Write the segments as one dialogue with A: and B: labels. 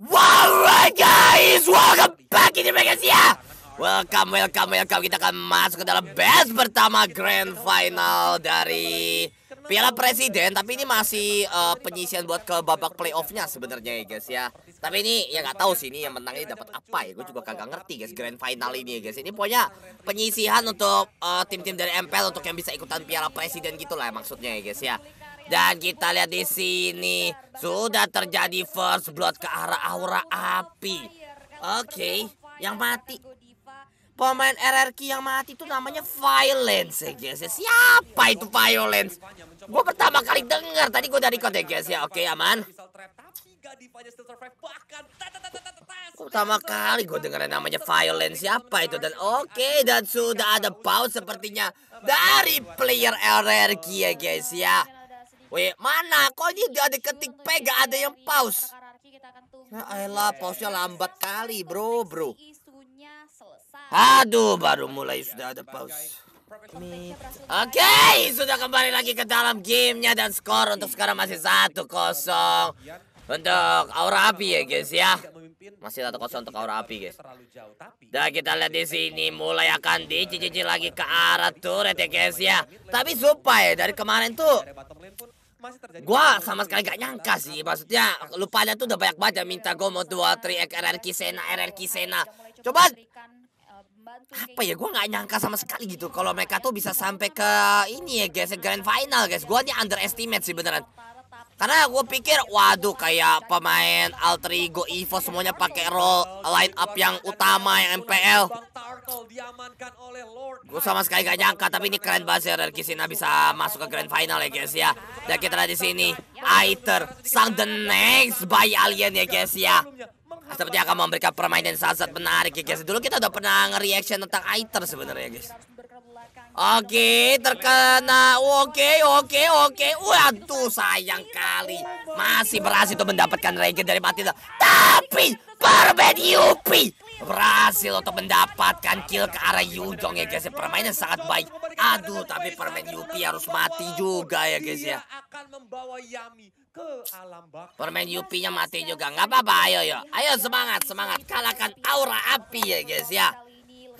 A: Wow guys, welcome back ini ya. Welcome, welcome, welcome. Kita akan masuk ke dalam best pertama grand final dari Piala Presiden. Tapi ini masih uh, penyisian buat ke babak playoffnya sebenarnya ya guys ya. Tapi ini ya nggak tahu sih ini yang menang ini dapat apa ya. Gue juga kagak ngerti guys grand final ini ya guys. Ini pokoknya penyisihan untuk eh, tim-tim uh, dari MPL untuk yang bisa ikutan Piala Presiden gitulah lah maksudnya ya guys ya. Dan kita lihat di sini sudah terjadi first blood ke arah aura api. Oke, okay, yang mati. Pemain RRQ yang mati itu namanya Violence ya guys. Siapa itu Violence? Gue pertama kali dengar tadi gue dari kode guys ya. Oke, okay, aman. Pertama kali gue dengar namanya Violence siapa itu dan oke okay, dan sudah ada pause sepertinya dari player RRQ ya guys ya. Wih, mana? Kok ini ada ketik P gak ada yang pause? Ya elah, pausnya lambat kali bro, bro. Aduh, baru mulai sudah ada pause. Oke, okay, sudah kembali lagi ke dalam gamenya dan skor untuk sekarang masih satu kosong untuk aura api ya guys ya. Masih satu kosong untuk aura api guys. Dan kita lihat di sini mulai akan dicicil lagi ke arah turret ya guys ya. Tapi supaya dari kemarin tuh masih Gua sama sekali gak nyangka sih, maksudnya lu pada tuh udah banyak banget minta gue mau dua tri RRQ Sena, RRQ Sena. Coba eh, apa ya gitu. gue nggak nyangka sama sekali gitu iya, kalau mereka iya, tuh bisa iya, sampai ke ini ya guys grand final guys gue nih underestimate sih beneran karena gue pikir waduh kayak pemain alter ego Evo semuanya pakai role line up yang utama yang MPL Battle diamankan oleh Lord. Gue sama sekali gak nyangka tapi ini keren banget sih Rerki Sina bisa masuk ke grand final ya guys ya. Dan ya, kita ada di sini Aether sang the next by alien ya guys ya. Seperti akan memberikan permainan sangat menarik ya guys. Dulu kita udah pernah nge-reaction tentang Aether sebenarnya guys. Oke, terkena. Oke, oke, oke. Waduh, sayang kali. Masih berhasil tuh mendapatkan regen dari Matilda. Tapi, Barbed Yupi berhasil untuk mendapatkan kill ke arah Yujong ya guys ya. Permainan sangat baik. Aduh, tapi permain Yupi harus mati juga ya guys ya. akan
B: membawa Yami ke alam
A: bakar. Yupinya mati juga. Nggak apa-apa, ayo ya. Ayo semangat, semangat. Kalahkan aura api ya guys ya.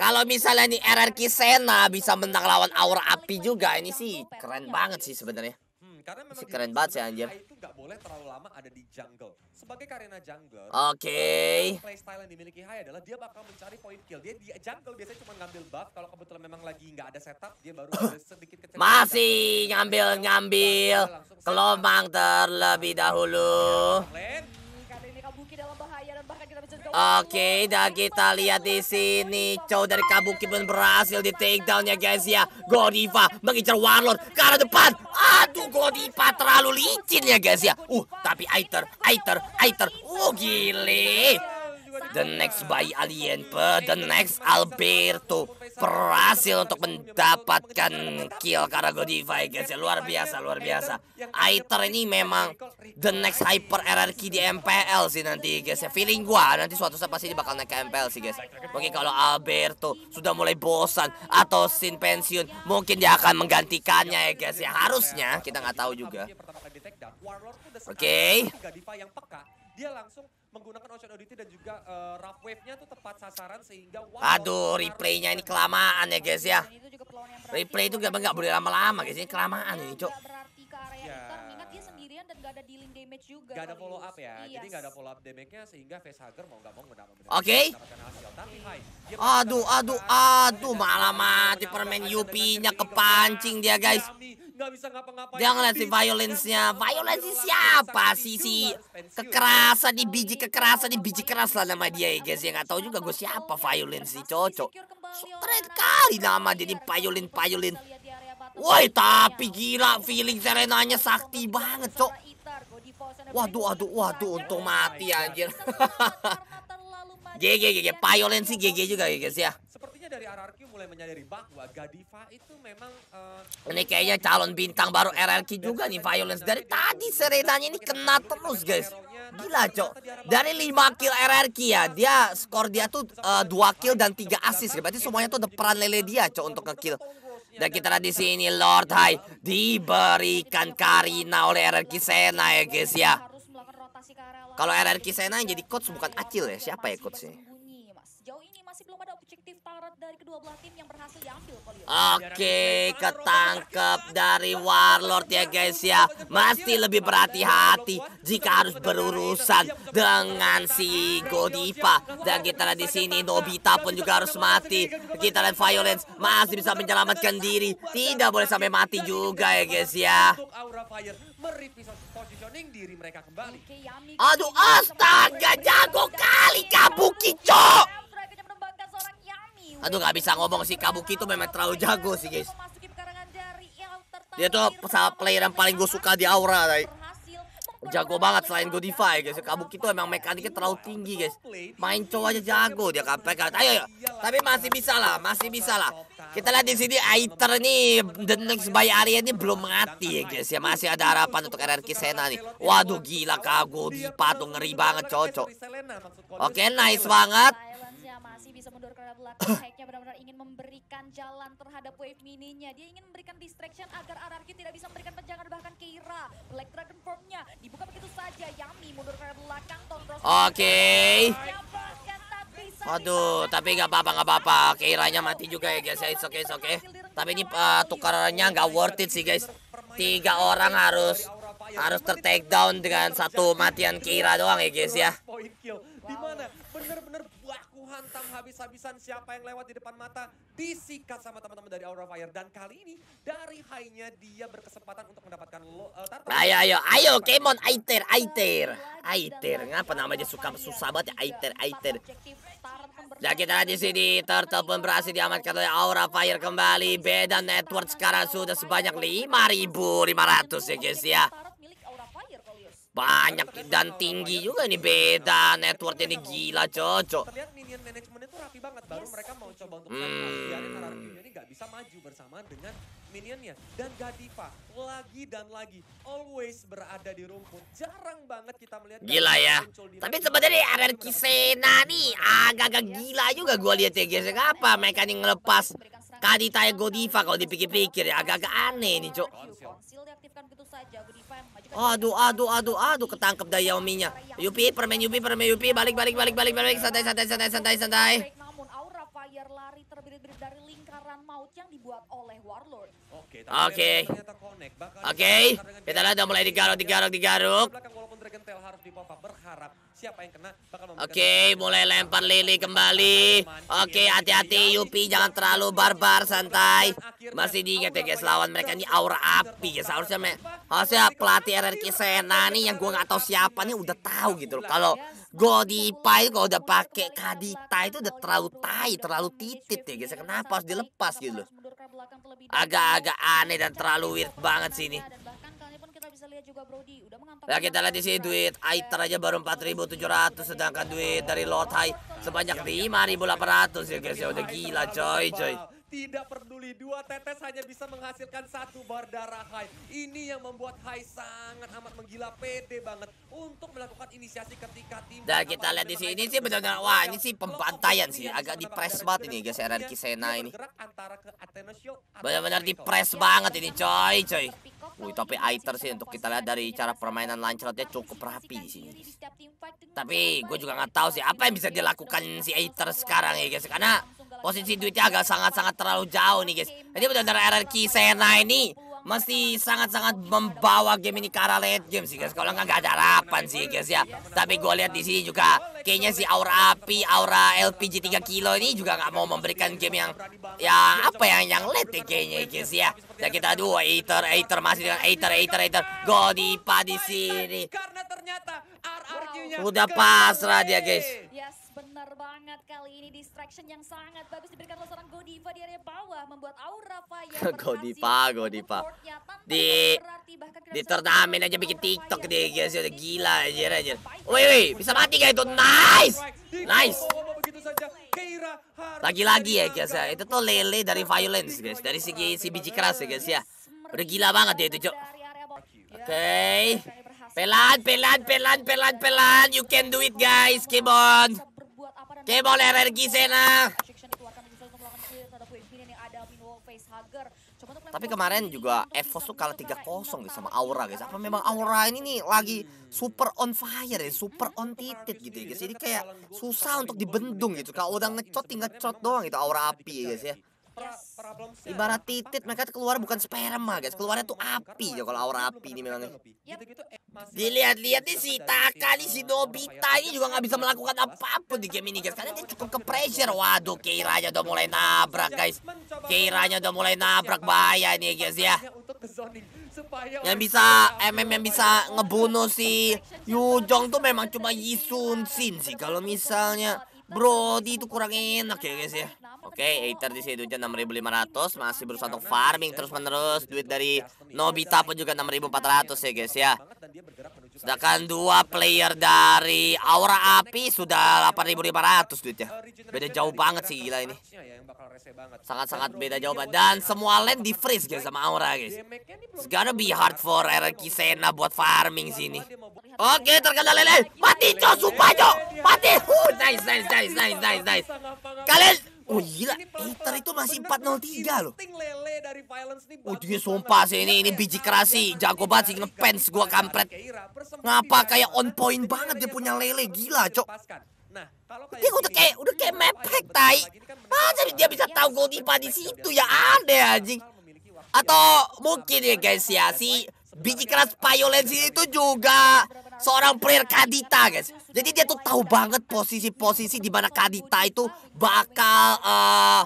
A: Kalau misalnya ini RRQ Sena bisa menang lawan aura api juga. Ini sih keren banget sih sebenarnya. Hmm, si keren banget sih anjir. Nah,
B: boleh terlalu lama ada di jungle. Sebagai karena jungle,
A: oke. Okay.
B: Playstyle yang dimiliki Hai adalah dia bakal mencari point kill. Dia di jungle biasanya cuma ngambil buff kalau kebetulan memang lagi nggak ada setup, dia baru sedikit
A: kecil. Masih ngambil-ngambil kelomang terlebih dahulu. Oke, dan kita lihat di sini Cow dari Kabuki pun berhasil di takedownnya guys ya. Godiva mengincar Warlord ke arah depan. Aduh, Godiva terlalu licin ya guys ya. Uh, tapi Aether, Aether, Aether. Uh, gile. The next by Alien, the next Alberto berhasil untuk mendapatkan kill karena Godiva ya guys ya. Luar biasa, luar biasa. Aether ini memang the next hyper RRQ di MPL sih nanti guys ya feeling gua nanti suatu saat pasti bakal naik ke MPL sih guys mungkin kalau Alberto sudah mulai bosan atau sin pensiun mungkin dia akan menggantikannya ya guys ya harusnya kita nggak tahu juga oke okay.
B: menggunakan Ocean Oddity dan juga uh,
A: rough wave-nya tuh tepat sasaran sehingga wow, Aduh, replay-nya ini kelamaan ya guys ya. Nah, Replay itu gak nggak boleh lama-lama guys, ini kelamaan ini, Cok.
B: Ya, dan gak ada dealing damage juga. Gak ada follow up ya. Yes. Jadi iya. gak ada follow up damage-nya sehingga face hugger mau gak mau menambah
A: Oke. Okay. Tapi Aduh, aduh, aduh malah mati permen UP-nya kepancing dia guys. Gak bisa ngapa-ngapain. Dia ngeliat si violence-nya. Violence siapa sih si kekerasan di biji kekerasan di biji keras lah nama dia ya guys. Ya gak tahu juga gue siapa violence si cocok. Keren kali nama jadi violin violin Woi, tapi gila feeling Serenanya sakti banget, Cok. Waduh, aduh, waduh, untung mati anjir. GG, GG, violence GG juga ya guys ya. Sepertinya
B: dari RRQ mulai menyadari bahwa Gadiva itu memang... Uh, ini
A: kayaknya calon bintang baru RRQ juga nih Violence. Dari tadi Serenanya ini kena terus guys. Gila cok. Dari 5 kill RRQ ya, dia skor dia tuh uh, eh, 2 kill dan 3 assist. Berarti semuanya tuh ada peran lele dia cok untuk ngekill. Dan kita di sini Lord High diberikan Karina oleh RRQ Sena ya guys ya. Kalau RRQ Sena yang jadi coach bukan Acil ya. Siapa ya coachnya? kepada objektif turret dari kedua belah tim yang berhasil diambil Oke, ketangkep dari warlord ya guys ya. Masih lebih berhati-hati jika harus berurusan dengan si Godiva dan kita lihat di sini Nobita pun juga harus mati. Kita lihat Violence masih bisa menyelamatkan diri. Tidak boleh sampai mati juga ya guys ya.
B: Aduh astaga
A: jago kali Kabuki Cok. Aduh nggak bisa ngomong sih Kabuki itu memang terlalu jago sih guys. Dia tuh pesawat player yang paling gue suka di Aura, tadi Jago banget selain Godify ya, guys. Kabuki itu emang mekaniknya terlalu tinggi guys. Main cowok aja jago dia KPK. Ayo, ayo. Tapi masih bisa lah, masih bisa lah. Kita lihat di sini Aether nih the next by Arya ini belum mati ya guys. Ya masih ada harapan untuk RRQ Sena nih. Waduh gila Kago di patung ngeri banget cocok. Oke, nice banget belakang Hacknya benar-benar
B: ingin memberikan jalan terhadap wave mininya. Dia ingin memberikan distraction agar RRQ tidak bisa memberikan penjagaan bahkan Keira. Black Dragon formnya dibuka begitu saja. Yami mundur ke belakang. Oke. Okay.
A: Waduh, tapi nggak apa-apa, nggak apa-apa. Keiranya mati juga ya guys. Ya, it's okay, it's okay. Tapi ini uh, tukarannya nggak worth it sih guys. Tiga orang harus harus ter down dengan satu matian Keira doang ya guys ya.
B: Wow. Aku hantam habis-habisan siapa yang lewat di depan mata. Disikat sama teman-teman dari Aura Fire. Dan kali ini dari high-nya dia berkesempatan untuk mendapatkan lo, uh,
A: eh, tartar. Nah, ayo, ayo, ayo. Kemon Aiter, Aiter. Aiter. Ngapa namanya suka susah banget ya? Aiter, Aiter. Ya kita di sini Turtle pun berhasil diamankan oleh Aura Fire kembali. Beda network sekarang sudah sebanyak 5.500 ya guys ya. Banyak dan tinggi juga nih beda network ini gila cocok. Terlihat minion manajemennya tuh rapi banget baru mereka mau coba untuk biarin hmm. ini nggak bisa maju
B: bersama dengan minionnya dan Gadiva lagi dan lagi always berada di rumput. Jarang banget kita melihat gila ya. Tapi sebenarnya
A: hierarki Sena nih agak-agak gila juga gua lihat ya guys. Apa mereka nih ngelepas Kadita ya Godiva kalau dipikir-pikir ya agak-agak aneh nih Cok. Aduh, aduh, aduh, aduh, ketangkep dah Yaominya. Yupi, permen Yupi, permen Yupi, balik, balik, balik, balik, balik, santai, santai, santai, santai, santai. Oke. Oke. Oke. Kita lihat udah mulai digaruk, digaruk, digaruk. Dragon Tail harus dipompa berharap siapa yang kena bakal Oke, okay, mulai lempar lili kembali. Oke, okay, hati-hati Yupi jangan terlalu barbar santai. Masih diingat ya lawan mereka ini aura api ya seharusnya me harusnya pelatih RRQ Sena nih yang gua nggak tahu siapa nih udah tahu gitu loh. Kalau Godipa itu kalau udah pakai Kadita itu udah terlalu tai, terlalu titit ya guys. Kenapa harus dilepas gitu loh. Agak-agak aneh dan terlalu weird banget sih ini lihat juga Brody udah mengantar. Ya kita lihat di sini duit Aiter aja baru 4.700 sedangkan duit dari Lord High sebanyak 5.800 ya guys ya udah gila coy coy tidak peduli dua tetes hanya bisa menghasilkan
B: satu bar darah Hai. Ini yang membuat Hai sangat amat menggila pede banget untuk melakukan inisiasi ketika tim. Dan kita
A: lihat di sini sih benar-benar wah ini sih pembantaian sih agak di press banget ini guys Eren ya, Kisena ini. Benar-benar di press banget ini coy coy. Iya, Wih, tapi Aiter sih untuk kita lihat dari cara permainan Lancelotnya cukup rapi di sini. Tapi gue juga nggak tahu sih apa yang bisa dilakukan si Aiter sekarang ya guys. Karena posisi duitnya agak sangat-sangat terlalu jauh nih guys. Jadi benar-benar RRQ Sena ini masih sangat-sangat membawa game ini ke arah late game sih guys. Kalau nggak ada harapan sih guys ya. Tapi gue lihat di sini juga kayaknya si aura api, aura LPG 3 kilo ini juga nggak mau memberikan game yang ya apa yang yang late ya, kayaknya guys ya. Dan kita dua eater, eater masih dengan eater, eater, eater. Godipa di sini. Karena ternyata udah pasrah dia guys benar banget kali ini distraction yang sangat bagus diberikan oleh seorang Godiva di area bawah membuat aura Fire Godiva, Godiva. Di di turnamen aja bikin TikTok deh, guys, udah gila aja aja. Woi, woi, bisa mati gak itu? Nice. Nice. Lagi-lagi ya guys ya, itu tuh lele dari violence guys, dari segi si biji keras ya guys ya. Udah gila banget dia itu, Cok. Oke. Pelan, pelan, pelan, pelan, pelan. You can do it, guys. keep on energi senang Tapi kemarin juga Evos tuh kalah 3-0 guys gitu sama Aura guys. Gitu. Apa memang Aura ini nih lagi super on fire ya, super hmm, on titit gitu ya gitu guys. Ya. Jadi kayak susah untuk dibendung ya. gitu. Kalau udah ngecot tinggal ya. ngecot doang gitu Aura api ya guys ya. Yes. Ibarat titit mereka keluar bukan sperma guys, keluarnya tuh oh, api ya kalau aura api ini memang. Eh, Dilihat-lihat nih si Taka nih si Nobita ini gitu. juga nggak bisa melakukan apa-apa di game ini guys karena dia cukup gitu. ke pressure. Waduh, Keiranya udah mulai nabrak guys. Keiranya udah mulai nabrak bahaya nih guys ya. Yang bisa MM yang bisa ngebunuh si Yujong tuh memang cuma Yisun Sin sih kalau misalnya Brody itu kurang enak ya guys ya. Oke, okay, Aether di situ aja 6500 masih berusaha untuk farming terus-menerus duit dari Nobita pun juga 6400 ya guys ya. Sedangkan dua player dari Aura Api sudah 8500 duitnya. Beda jauh banget sih gila ini. Sangat-sangat beda jauh banget dan semua lane di freeze guys sama Aura guys. It's gonna be hard for RK Sena buat farming sini. Oke, okay, terkena lele. Mati Jo, sumpah Jo. Mati. Uh, nice, nice, nice, nice, nice, nice. Kalian Oh gila, Inter itu masih 403 loh. Oh dia sumpah sih ini, iya, ini iya. biji kerasi. Iya, Jago banget sih ngepens gua kampret. Ngapa kayak on point banget dia punya lele. Gila cok. Nah, kalau kayak udah kayak udah kayak mepek tai. Kan ah, jadi dia bisa tahu gue di di situ ya ada anjing. Atau mungkin ya guys ya si biji keras violence itu juga seorang player Kadita guys. Jadi dia tuh tahu banget posisi-posisi di mana Kadita itu bakal uh,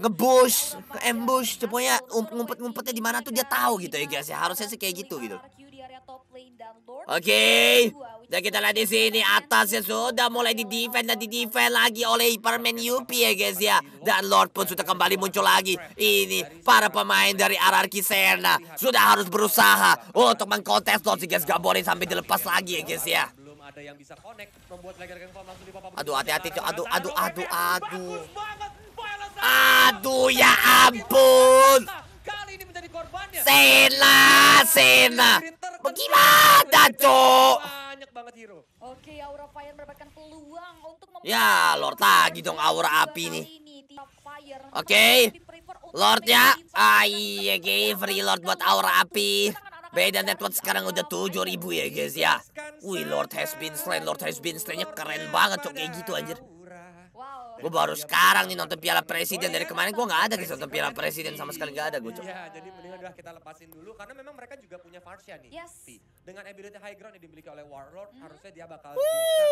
A: ngebush, iya, nge-ambush, iya, pokoknya ngumpet-ngumpetnya di mana tuh dia tahu gitu ya guys ya. Harusnya sih kayak gitu gitu. Oke, okay. kita lihat di sini atas ya sudah mulai di defend dan di defend lagi oleh permen UP ya guys ya. Dan Lord pun sudah kembali muncul lagi. Ini para pemain dari Ararki Serna sudah harus berusaha untuk mengkontes Lord sih guys gak boleh sampai dilepas lagi ya guys ya ada yang bisa connect membuat aduh hati-hati aduh aduh aduh aduh, aduh. Aduh ya ampun. Sena, Sena. Bagaimana, Cok? Oke, Aura Fire mendapatkan peluang untuk Ya, Lord lagi dong Aura Api nih. Oke. Lord ya. aiyah ah, free Lord buat Aura Api. Beda network sekarang udah 7000 ya guys ya. Wih Lord has been slain, Lord has been slainnya keren banget cok kayak gitu anjir. Gue baru sekarang nih nonton Piala Presiden dari kemarin gue nggak ada guys nonton Piala Presiden sama sekali nggak ada gue. Iya,
B: jadi mendingan udah kita lepasin dulu karena memang mereka juga punya farsia nih. Yes. Dengan ability high ground yang dimiliki oleh Warlord, hmm. harusnya dia bakal bisa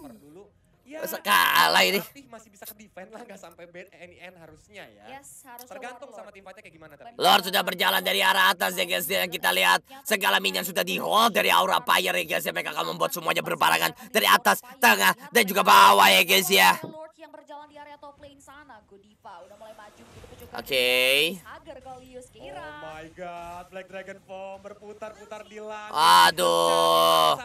B: cover dulu Ya, kalah ini. masih bisa ke defend lah nggak sampai bad any harusnya ya. Yes, harus Tergantung
A: sama tim fightnya kayak gimana tapi. Lord sudah berjalan dari arah atas ya guys ya. yang kita lihat segala minion sudah di hold dari aura fire ya guys ya mereka akan membuat semuanya berbarangan dari atas, tengah dan juga bawah ya guys ya yang berjalan di area top lane sana, Godiva udah mulai maju gitu Oke. Okay. Agar oh kira. Oh my god, Black Dragon Form berputar-putar di langit. Aduh.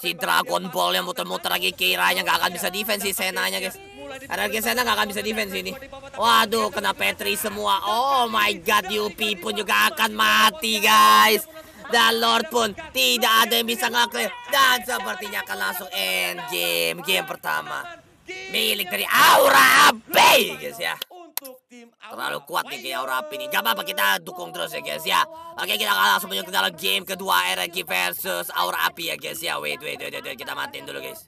A: Si Dragon Ball yang muter-muter lagi kiranya nggak akan bisa defense si Senanya, guys. Karena Sena nggak akan bisa defense ini. Waduh, kena Petri semua. Oh my god, Yupi pun juga akan mati, guys dan Lord pun tidak ada yang bisa ngaklaim dan sepertinya akan langsung end game game pertama milik dari Aura Api guys ya terlalu kuat nih kayak Aura Api nih gak apa-apa kita dukung terus ya guys ya oke kita langsung menuju ke dalam game kedua RNG versus Aura Api ya guys ya wait wait wait, wait. kita matiin dulu guys